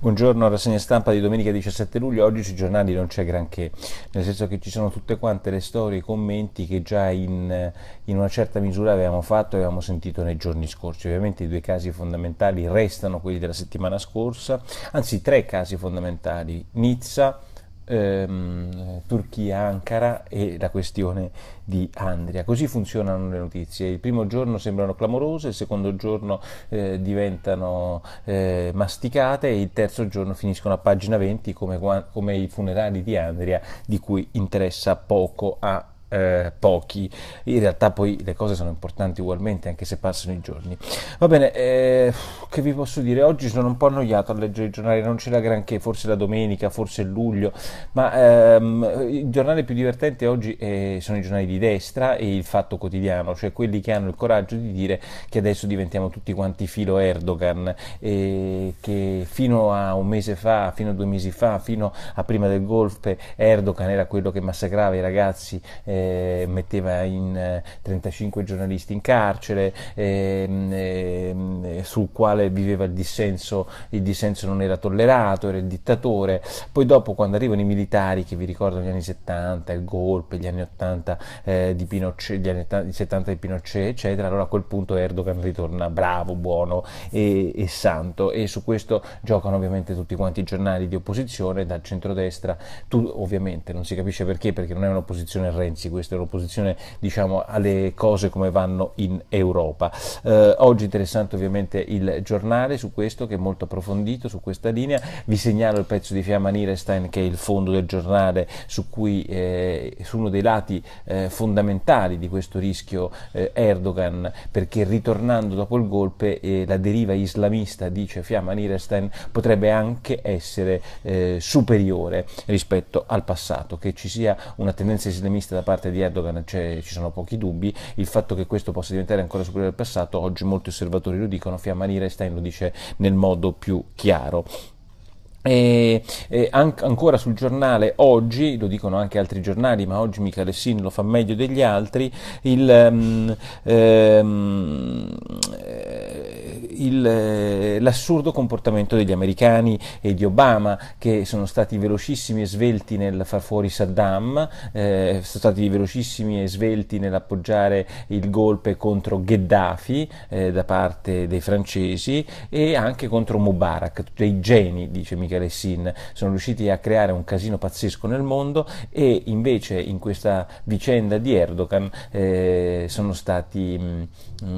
Buongiorno, rassegna stampa di domenica 17 luglio. Oggi sui giornali non c'è granché, nel senso che ci sono tutte quante le storie, i commenti che già in, in, una certa misura avevamo fatto e avevamo sentito nei giorni scorsi. Ovviamente i due casi fondamentali restano quelli della settimana scorsa, anzi tre casi fondamentali, Nizza, ehm, Turchia, Ankara e la questione di Andria. Così funzionano le notizie. Il primo giorno sembrano clamorose, il secondo giorno eh, diventano eh, masticate e il terzo giorno finiscono a pagina 20 come, come i funerali di Andria di cui interessa poco a eh, pochi. In realtà poi le cose sono importanti ugualmente, anche se passano i giorni. Va bene, eh, che vi posso dire? Oggi sono un po' annoiato a leggere i giornali, non c'era granché, forse la domenica, forse luglio, ma ehm, il giornale più divertente oggi eh, sono i giornali di destra e il Fatto Quotidiano, cioè quelli che hanno il coraggio di dire che adesso diventiamo tutti quanti filo Erdogan e eh, che fino a un mese fa, fino a due mesi fa, fino a prima del golpe, Erdogan era quello che massacrava i ragazzi eh, eh, metteva in 35 eh, giornalisti in carcere, ehm, ehm, eh, sul quale viveva il dissenso, il dissenso non era tollerato, era il dittatore. Poi dopo quando arrivano i militari che vi ricordano gli anni 70, il golpe, gli anni 80 eh, di Pinochet, gli anni 70 di Pinochet, eccetera, allora a quel punto Erdogan ritorna bravo, buono e, e santo e su questo giocano ovviamente tutti quanti i giornali di opposizione, dal centrodestra, tu ovviamente non si capisce perché, perché non è un'opposizione Renzi interessi, questa è l'opposizione diciamo, alle cose come vanno in Europa. Eh, oggi interessante ovviamente il giornale su questo che è molto approfondito su questa linea, vi segnalo il pezzo di Fiamma Nierestein che è il fondo del giornale su cui eh, su uno dei lati eh, fondamentali di questo rischio eh, Erdogan perché ritornando dopo il golpe eh, la deriva islamista dice Fiamma Nierestein potrebbe anche essere eh, superiore rispetto al passato, che ci sia una tendenza islamista da parte parte di Erdogan ci sono pochi dubbi, il fatto che questo possa diventare ancora superiore al passato, oggi molti osservatori lo dicono, Fiamma Stein lo dice nel modo più chiaro. E, e an- ancora sul giornale oggi, lo dicono anche altri giornali, ma oggi Michele Sin lo fa meglio degli altri, il, um, um, il, eh, l'assurdo comportamento degli americani e di Obama, che sono stati velocissimi e svelti nel far fuori Saddam, eh, sono stati velocissimi e svelti nell'appoggiare il golpe contro Gheddafi eh, da parte dei francesi e anche contro Mubarak, dei geni, dice Michele. Michele Sin, sono riusciti a creare un casino pazzesco nel mondo e invece in questa vicenda di Erdogan eh, sono stati mh, mm, mh,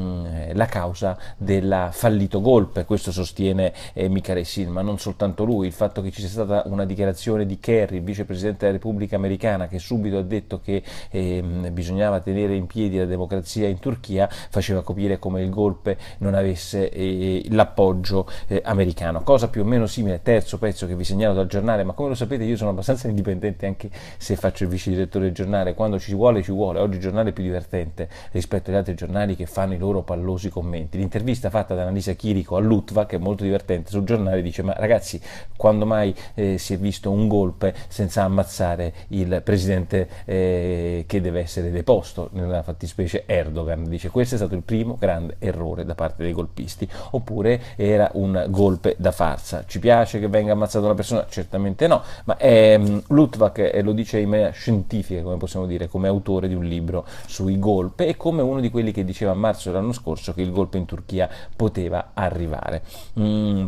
mm, la causa del fallito golpe, questo sostiene eh, Michele Sin, ma non soltanto lui, il fatto che ci sia stata una dichiarazione di Kerry, il vicepresidente della Repubblica Americana, che subito ha detto che eh, bisognava tenere in piedi la democrazia in Turchia, faceva capire come il golpe non avesse eh, l'appoggio eh, americano. Cosa più o meno simile, terzo pezzo che vi segnalo dal giornale, ma come lo sapete io sono abbastanza indipendente anche se faccio il vice direttore del giornale, quando ci vuole ci vuole, oggi il giornale è più divertente rispetto agli altri giornali che fanno i loro pallosi commenti. L'intervista fatta da Annalisa Chirico a Lutva, che è molto divertente, sul giornale dice ma ragazzi quando mai eh, si è visto un golpe senza ammazzare il presidente eh, che deve essere deposto, nella fattispecie Erdogan, dice questo è stato il primo grande errore da parte dei golpisti, oppure era un golpe da farsa, ci piace che venga venga ammazzata una persona? Certamente no, ma è, ehm, Luttwak lo dice in maniera scientifica, come possiamo dire, come autore di un libro sui golpe e come uno di quelli che diceva a marzo dell'anno scorso che il golpe in Turchia poteva arrivare. Mm.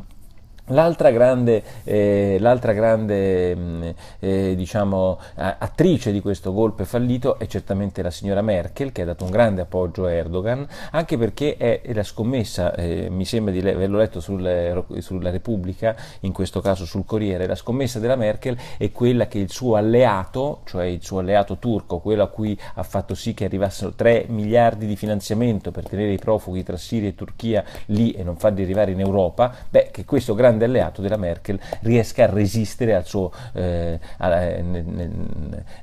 L'altra grande, eh, grande mm, eh, diciamo, attrice di questo golpe fallito è certamente la signora Merkel, che ha dato un grande appoggio a Erdogan, anche perché è la scommessa, eh, mi sembra di averlo letto sul, sulla Repubblica, in questo caso sul Corriere, la scommessa della Merkel è quella che il suo alleato, cioè il suo alleato turco, quello a cui ha fatto sì che arrivassero 3 miliardi di finanziamento per tenere i profughi tra Siria e Turchia lì e non farli arrivare in Europa, beh, che questo grande grande alleato della Merkel, riesca a resistere al suo, eh, alla, eh, nel,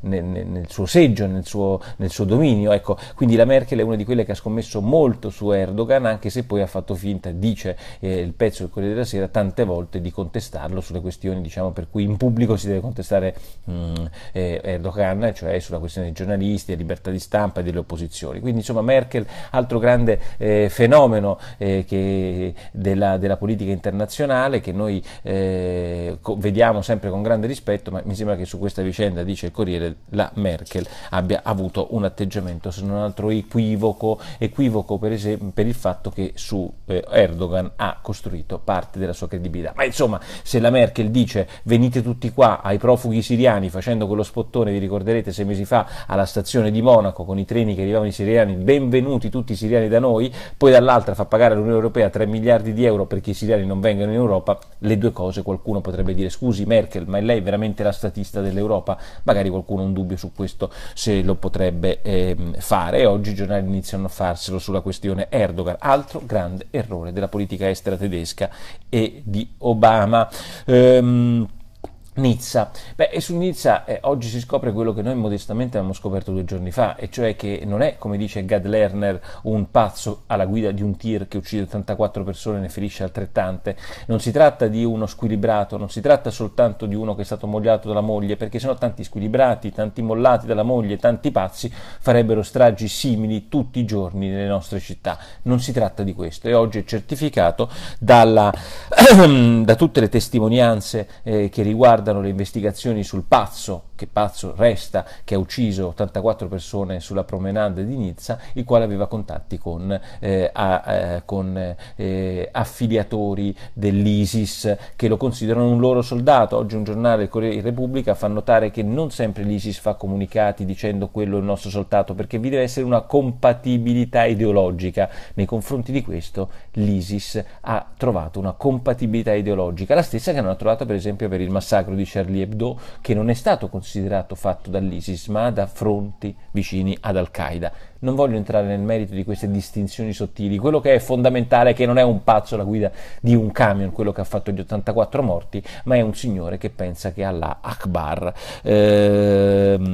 nel, nel, suo seggio, nel suo, nel suo dominio. Ecco, quindi la Merkel è una di quelle che ha scommesso molto su Erdogan, anche se poi ha fatto finta, dice eh, il pezzo del Corriere della Sera, tante volte di contestarlo sulle questioni diciamo, per cui in pubblico si deve contestare mh, mm, eh, Erdogan, cioè sulla questione dei giornalisti, libertà di stampa e delle opposizioni. Quindi insomma Merkel, altro grande eh, fenomeno eh, della, della politica internazionale, Salvatore che noi eh, vediamo sempre con grande rispetto, ma mi sembra che su questa vicenda, dice il Corriere, la Merkel abbia avuto un atteggiamento, se non altro equivoco, equivoco per, esempio, per il fatto che su eh, Erdogan ha costruito parte della sua credibilità. Ma insomma, se la Merkel dice venite tutti qua ai profughi siriani facendo quello spottone, vi ricorderete sei mesi fa alla stazione di Monaco con i treni che arrivavano i siriani, benvenuti tutti i siriani da noi, poi dall'altra fa pagare all'Unione Europea 3 miliardi di euro perché i siriani non vengano in Europa, l'Europa, le due cose, qualcuno potrebbe dire scusi Merkel, ma è lei veramente la statista dell'Europa? Magari qualcuno ha un dubbio su questo se lo potrebbe eh, fare e oggi i giornali iniziano a farselo sulla questione Erdogan, altro grande errore della politica estera tedesca e di Obama. Ehm, Nizza. Beh, e su Nizza eh, oggi si scopre quello che noi modestamente abbiamo scoperto due giorni fa, e cioè che non è, come dice Gad Lerner, un pazzo alla guida di un tir che uccide 34 persone e ne ferisce altrettante. Non si tratta di uno squilibrato, non si tratta soltanto di uno che è stato mollato dalla moglie, perché sennò tanti squilibrati, tanti mollati dalla moglie, tanti pazzi farebbero stragi simili tutti i giorni nelle nostre città. Non si tratta di questo, e oggi è certificato dalla, da tutte le testimonianze eh, che riguardano riguardano le investigazioni sul pazzo che pazzo resta, che ha ucciso 84 persone sulla promenade di Nizza, il quale aveva contatti con, eh, a, eh, con eh, affiliatori dell'ISIS che lo considerano un loro soldato. Oggi un giornale, il Corriere Repubblica, fa notare che non sempre l'ISIS fa comunicati dicendo quello è il nostro soldato, perché vi deve essere una compatibilità ideologica. Nei confronti di questo l'ISIS ha trovato una compatibilità ideologica, la stessa che non ha trovato per esempio per il massacro di Charlie Hebdo, che non è stato considerato considerato fatto dall'ISIS, ma da fronti vicini ad Al-Qaeda. Non voglio entrare nel merito di queste distinzioni sottili, quello che è fondamentale è che non è un pazzo la guida di un camion, quello che ha fatto gli 84 morti, ma è un signore che pensa che Allah Akbar. Ehm,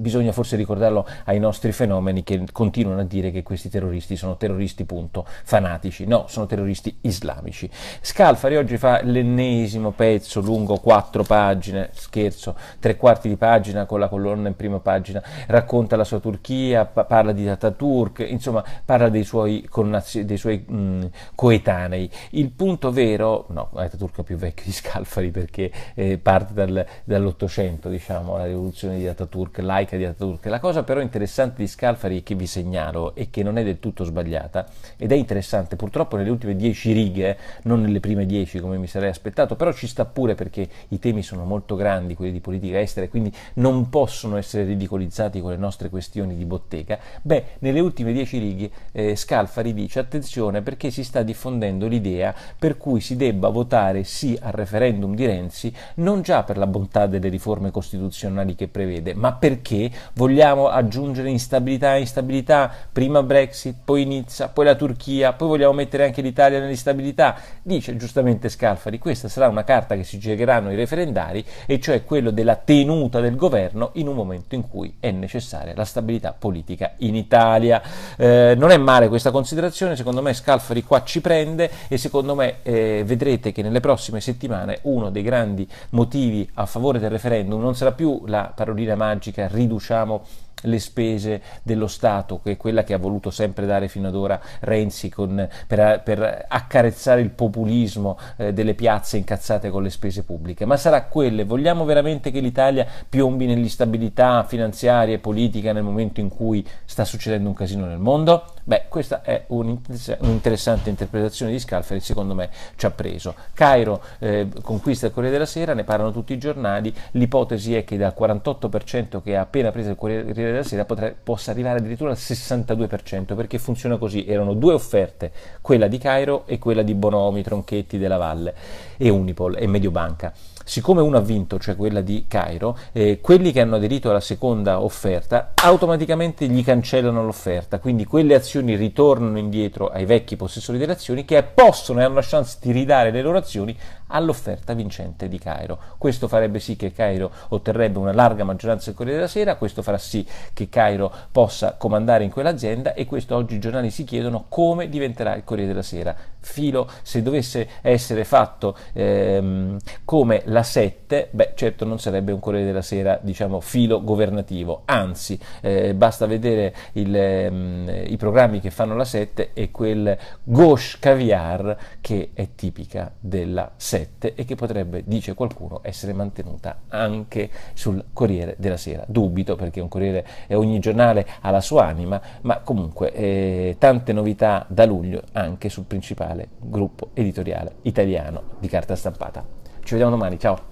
bisogna forse ricordarlo ai nostri fenomeni che continuano a dire che questi terroristi sono terroristi punto, fanatici, no, sono terroristi islamici. Scalfari oggi fa l'ennesimo pezzo lungo quattro pagine, scherzo, tre quarti di pagina con la colonna in prima pagina, racconta la sua Turchia, pa- parla di Ataturk, insomma parla dei suoi, connazi- dei suoi mh, coetanei. Il punto vero, no, Ataturk è più vecchio di Scalfari perché eh, parte dal, dall'Ottocento, diciamo, la rivoluzione di Ataturk, laica anche di Ataturk. La cosa però interessante di Scalfari che vi segnalo e che non è del tutto sbagliata, ed è interessante purtroppo nelle ultime dieci righe, non nelle prime dieci come mi sarei aspettato, però ci sta pure perché i temi sono molto grandi, quelli di politica estera, e quindi non possono essere ridicolizzati con le nostre questioni di bottega. Beh, nelle ultime dieci righe eh, Scalfari dice attenzione perché si sta diffondendo l'idea per cui si debba votare sì al referendum di Renzi non già per la bontà delle riforme costituzionali che prevede, ma perché vogliamo aggiungere instabilità e instabilità, prima Brexit, poi Nizza, poi la Turchia, poi vogliamo mettere anche l'Italia nell'instabilità. Dice giustamente Scalfari, questa sarà una carta che si giocheranno i referendari, e cioè quello della tenuta del governo in un momento in cui è necessaria la stabilità politica in Italia. Eh, non è male questa considerazione, secondo me Scalfari qua ci prende e secondo me eh, vedrete che nelle prossime settimane uno dei grandi motivi a favore del referendum non sarà più la parolina magica ridicata, riduciamo le spese dello Stato, che è quella che ha voluto sempre dare fino ad ora Renzi con, per, per, accarezzare il populismo eh, delle piazze incazzate con le spese pubbliche, ma sarà quelle. Vogliamo veramente che l'Italia piombi nell'instabilità finanziaria e politica nel momento in cui sta succedendo un casino nel mondo? Beh, questa è un'interessante interpretazione di Scalfari, secondo me ci ha preso. Cairo eh, conquista il Corriere della Sera, ne parlano tutti i giornali, l'ipotesi è che dal 48% che ha appena preso il Corriere Corriere della Sera potre, possa arrivare addirittura al 62% perché funziona così, erano due offerte, quella di Cairo e quella di Bonomi, Tronchetti, Della Valle e Unipol e Mediobanca. Siccome uno ha vinto, cioè quella di Cairo, eh, quelli che hanno aderito alla seconda offerta automaticamente gli cancellano l'offerta, quindi quelle azioni ritornano indietro ai vecchi possessori delle azioni che possono e hanno la chance di ridare le loro azioni all'offerta vincente di Cairo. Questo farebbe sì che Cairo otterrebbe una larga maggioranza del Corriere della Sera, questo farà sì che Cairo possa comandare in quell'azienda e questo oggi i giornali si chiedono come diventerà il Corriere della Sera. Filo, se dovesse essere fatto ehm, come la 7, beh certo non sarebbe un Corriere della Sera, diciamo, filo governativo, anzi eh, basta vedere il, ehm, i programmi che fanno la 7 e quel gauche caviar che è tipica della 7. 7 e che potrebbe, dice qualcuno, essere mantenuta anche sul Corriere della Sera. Dubito perché un Corriere e ogni giornale ha la sua anima, ma comunque eh, tante novità da luglio anche sul principale gruppo editoriale italiano di carta stampata. Ci vediamo domani, ciao!